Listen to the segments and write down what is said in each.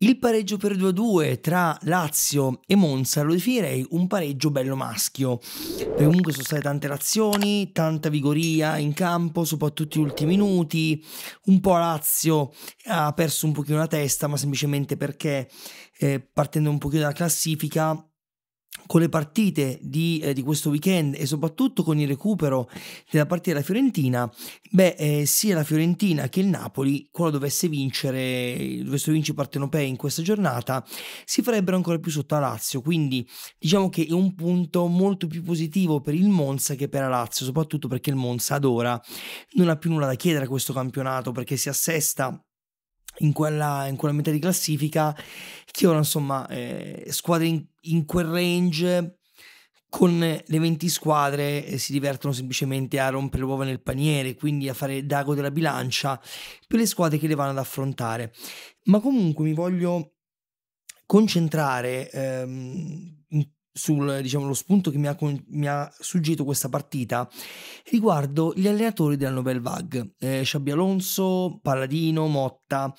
Il pareggio per 2-2 tra Lazio e Monza lo definirei un pareggio bello maschio, perché comunque sono state tante reazioni, tanta vigoria in campo, soprattutto gli ultimi minuti, un po' Lazio ha perso un pochino la testa, ma semplicemente perché eh, partendo un pochino dalla classifica con le partite di, eh, di, questo weekend e soprattutto con il recupero della partita della Fiorentina, beh, eh, sia la Fiorentina che il Napoli, quando dovesse vincere, dovesse vincere i partenopei in questa giornata, si farebbero ancora più sotto a Lazio. Quindi diciamo che è un punto molto più positivo per il Monza che per la Lazio, soprattutto perché il Monza ad ora non ha più nulla da chiedere a questo campionato perché si assesta in quella, in quella metà di classifica che ora insomma eh, squadre in, in, quel range con le 20 squadre eh, si divertono semplicemente a rompere uova nel paniere quindi a fare dago della bilancia per le squadre che le vanno ad affrontare ma comunque mi voglio concentrare ehm, sul, diciamo, lo spunto che mi ha, mi ha, suggerito questa partita riguardo gli allenatori della Nobel VAG, eh, Sciabbi Alonso, Palladino, Motta,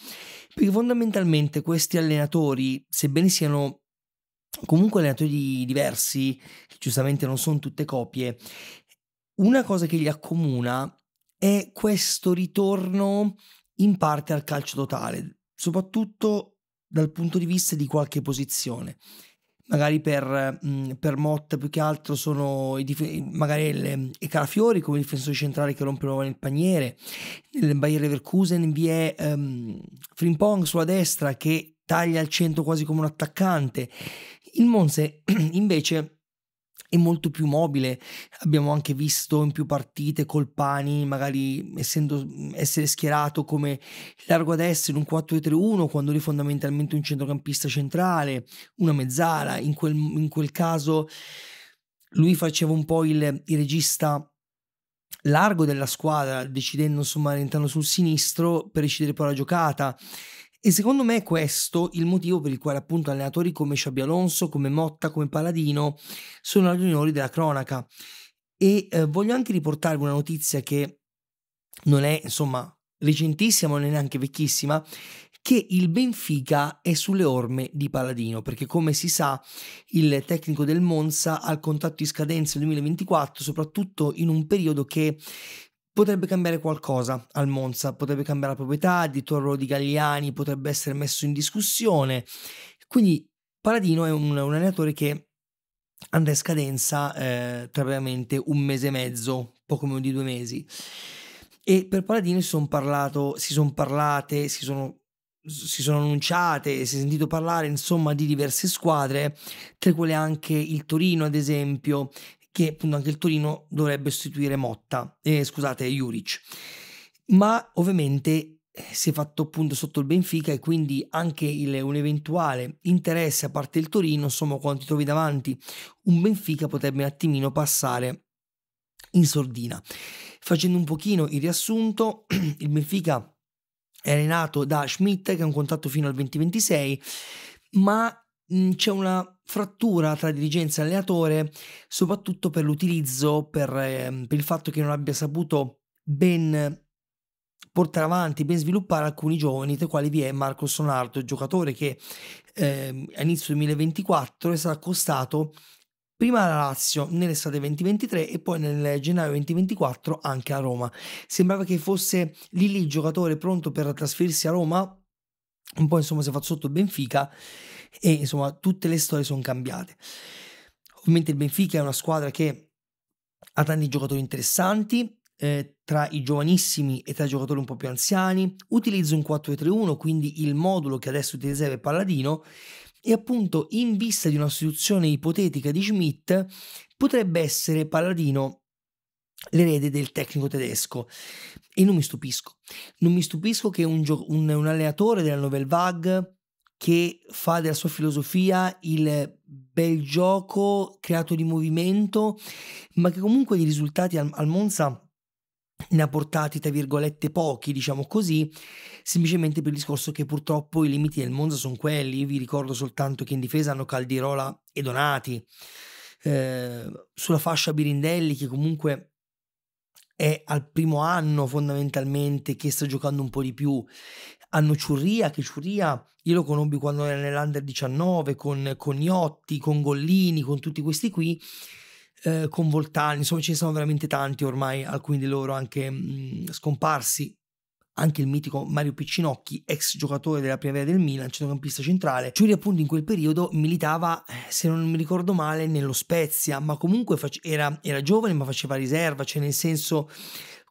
perché fondamentalmente questi allenatori, sebbene siano comunque allenatori diversi, che giustamente non sono tutte copie, una cosa che li accomuna è questo ritorno in parte al calcio totale, soprattutto dal punto di vista di qualche posizione magari per, mh, mm, per Motta più che altro sono i, dif- magari le, i calafiori come difensore centrale che rompono il paniere nel Bayer Leverkusen vi è um, Frimpong sulla destra che taglia al centro quasi come un attaccante il Monse invece è molto più mobile. Abbiamo anche visto in più partite Colpani, magari essendo, essere schierato come largo a destra in un 4-3-1, quando lui fondamentalmente un centrocampista centrale, una mezzala. In quel, in quel caso lui faceva un po' il, il regista largo della squadra, decidendo insomma rientrando sul sinistro per decidere poi la giocata. E secondo me è questo il motivo per il quale appunto allenatori come Xabi Alonso, come Motta, come Paladino sono allenatori della cronaca. E eh, voglio anche riportarvi una notizia che non è insomma recentissima, non è neanche vecchissima, che il Benfica è sulle orme di Paladino, perché come si sa il tecnico del Monza ha il contratto di scadenza 2024, soprattutto in un periodo che potrebbe cambiare qualcosa al Monza, potrebbe cambiare la proprietà di Torro di Galliani, potrebbe essere messo in discussione. Quindi Paladino è un, un allenatore che andrà in scadenza eh, tra veramente un mese e mezzo, poco meno di due mesi. E per Paladino si sono parlato, si sono parlate, si sono, si sono annunciate, si è sentito parlare insomma di diverse squadre, tra quelle anche il Torino ad esempio, che appunto anche il Torino dovrebbe sostituire Motta, eh, scusate, Juric. Ma ovviamente si è fatto appunto sotto il Benfica e quindi anche il, un eventuale interesse a parte il Torino, insomma, quando ti trovi davanti un Benfica potrebbe un attimino passare in sordina. Facendo un pochino il riassunto, il Benfica è nato da Schmidt che ha un contratto fino al 2026, ma Mm, c'è una frattura tra dirigenza e allenatore, soprattutto per l'utilizzo, per, ehm, per, il fatto che non abbia saputo ben portare avanti, ben sviluppare alcuni giovani, tra i quali vi è Marco Sonardo, giocatore che eh, a inizio 2024 è stato accostato prima alla Lazio nell'estate 2023 e poi nel gennaio 2024 anche a Roma. Sembrava che fosse lì lì il giocatore pronto per trasferirsi a Roma, un po' insomma si è fatto sotto il Benfica e insomma tutte le storie sono cambiate. Ovviamente il Benfica è una squadra che ha tanti giocatori interessanti, eh, tra i giovanissimi e tra i giocatori un po' più anziani, utilizza un 4-3-1, quindi il modulo che adesso utilizzava Palladino, e appunto in vista di una situazione ipotetica di Schmidt potrebbe essere Palladino l'erede del tecnico tedesco. E non mi stupisco. Non mi stupisco che un, un, un allenatore della Novel Vague che fa della sua filosofia il bel gioco creato di movimento, ma che comunque di risultati al, al Monza ne ha portati, tra virgolette, pochi, diciamo così, semplicemente per il discorso che purtroppo i limiti del Monza sono quelli. vi ricordo soltanto che in difesa hanno Caldirola e Donati. Eh, sulla fascia Birindelli, che comunque è al primo anno fondamentalmente che sta giocando un po' di più. Hanno Ciurria, che Ciurria io lo conobbi quando era nell'Under 19 con Cognotti, con Gollini, con tutti questi qui, eh, con Voltani, insomma ce ne sono veramente tanti ormai, alcuni di loro anche mh, mm, scomparsi anche il mitico Mario Piccinocchi, ex giocatore della Primavera del Milan, centrocampista centrale. Giuri appunto in quel periodo militava, eh, se non mi ricordo male, nello Spezia, ma comunque era, era giovane ma faceva riserva, cioè nel senso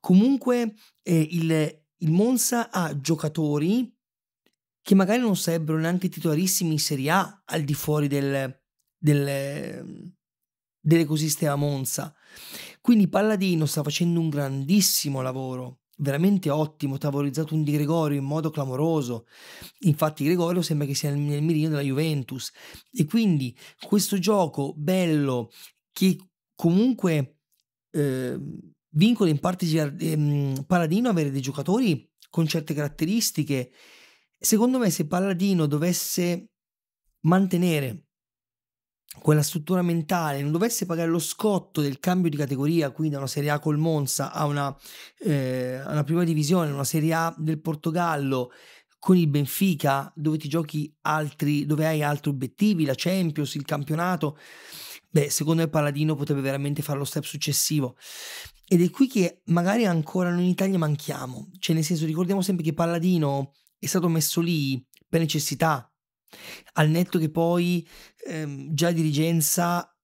comunque eh, il, il Monza ha giocatori che magari non sarebbero neanche titolarissimi in Serie A al di fuori del, del, dell'ecosistema Monza. Quindi Palladino sta facendo un grandissimo lavoro veramente ottimo, ha un Di Gregorio in modo clamoroso. Infatti Gregorio sembra che sia nel mirino della Juventus e quindi questo gioco bello che comunque eh, vincola in parte ehm, Paladino avere dei giocatori con certe caratteristiche. Secondo me se Paladino dovesse mantenere quella struttura mentale non dovesse pagare lo scotto del cambio di categoria, quindi da una Serie A col Monza a una, eh, a una prima divisione, una Serie A del Portogallo con il Benfica, dove ti giochi altri, dove hai altri obiettivi, la Champions, il campionato, beh, secondo me Paladino potrebbe veramente fare lo step successivo. Ed è qui che magari ancora noi in Italia manchiamo, cioè nel senso ricordiamo sempre che Paladino è stato messo lì per necessità, al netto che poi ehm, già dirigenza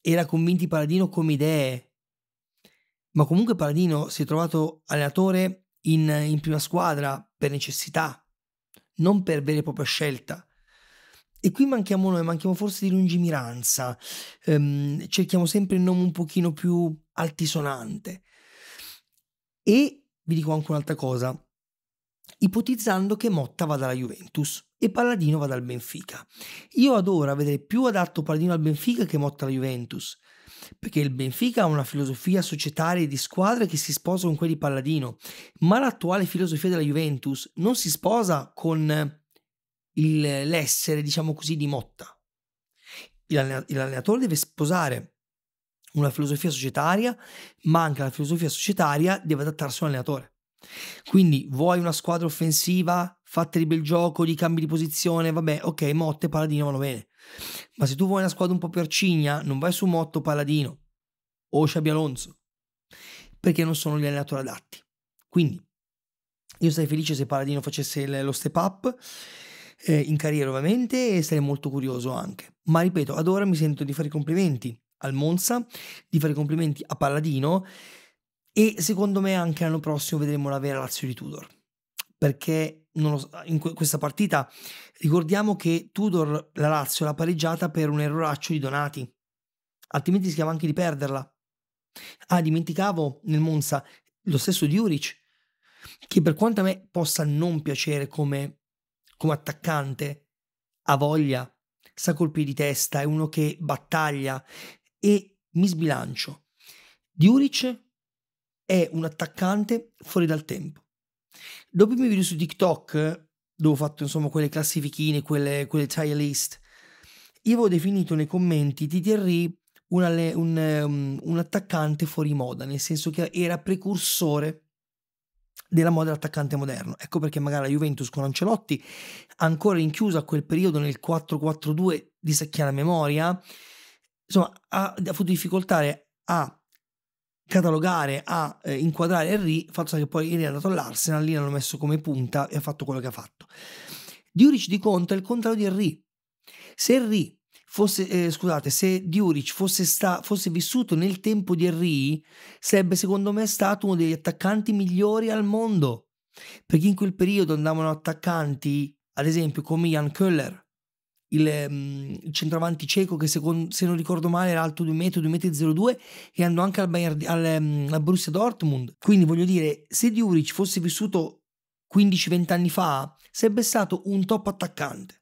era convinti Paladino come idee, ma comunque Paladino si è trovato allenatore in, in prima squadra per necessità, non per vera e propria scelta. E qui manchiamo noi, manchiamo forse di lungimiranza, ehm, cerchiamo sempre il nome un pochino più altisonante. E vi dico anche un'altra cosa, ipotizzando che Motta vada alla Juventus e Palladino va dal Benfica. Io adoro vedere più adatto Palladino al Benfica che Motta alla Juventus, perché il Benfica ha una filosofia societaria e di squadra che si sposa con quella di Palladino, ma l'attuale filosofia della Juventus non si sposa con il, l'essere, diciamo così, di Motta. L'allenatore deve sposare una filosofia societaria, ma anche la filosofia societaria deve adattarsi all'allenatore. Quindi vuoi una squadra offensiva, fatta di bel gioco, di cambi di posizione, vabbè, ok, Motte, e Paladino vanno bene. Ma se tu vuoi una squadra un po' più arcigna, non vai su Motto, Paladino o Sciabi Alonso, perché non sono gli allenatori adatti. Quindi io sarei felice se Paladino facesse lo step up eh, in carriera ovviamente e sarei molto curioso anche. Ma ripeto, ad ora mi sento di fare i complimenti al Monza, di fare i complimenti a Paladino e secondo me anche l'anno prossimo vedremo la vera Lazio di Tudor. Perché so, in questa partita ricordiamo che Tudor, la Lazio, l'ha pareggiata per un erroraccio di Donati. Altrimenti rischiava anche di perderla. Ah, dimenticavo nel Monza lo stesso Diuric, che per quanto a me possa non piacere come, come attaccante, ha voglia, sa colpi di testa, è uno che battaglia e mi sbilancio. Diuric è un attaccante fuori dal tempo. Dopo i miei video su TikTok, dove ho fatto insomma quelle classifichine, quelle, quelle tire list, io avevo definito nei commenti TTRI un, un, um, un, attaccante fuori moda, nel senso che era precursore della moda dell'attaccante moderno. Ecco perché magari la Juventus con Ancelotti, ancora rinchiusa a quel periodo nel 4-4-2 di secchiana memoria, insomma, ha, ha avuto difficoltà a catalogare, a eh, inquadrare Henry, fatto che poi Henry è andato all'Arsenal, lì l'hanno messo come punta e ha fatto quello che ha fatto. Diuric di Conte è il contrario di Henry. Se Henry fosse, eh, scusate, se Diuric fosse, sta, fosse vissuto nel tempo di Henry, sarebbe secondo me stato uno degli attaccanti migliori al mondo. Perché in quel periodo andavano attaccanti, ad esempio, come Jan Köller, il, ehm, il centravanti cieco che secondo, se non ricordo male era alto 2 metri, 2 metri 02 e andò anche al, Bayern, al, ehm, al Borussia Dortmund. Quindi voglio dire, se Diuric fosse vissuto 15-20 anni fa, sarebbe stato un top attaccante.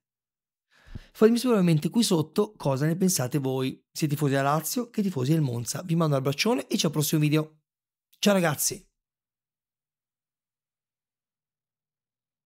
Fatemi sapere sicuramente qui sotto cosa ne pensate voi, sia tifosi della Lazio che tifosi del Monza. Vi mando un abbraccione e ci al prossimo video. Ciao ragazzi!